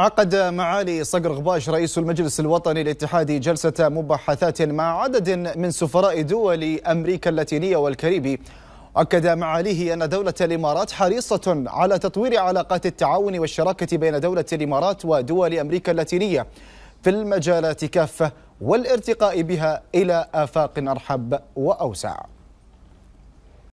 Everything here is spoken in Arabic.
عقد معالي صقر غباش رئيس المجلس الوطني الاتحادي جلسة مباحثات مع عدد من سفراء دول أمريكا اللاتينية والكاريبي أكد معاليه أن دولة الإمارات حريصة على تطوير علاقات التعاون والشراكة بين دولة الإمارات ودول أمريكا اللاتينية في المجالات كافة والارتقاء بها إلى آفاق أرحب وأوسع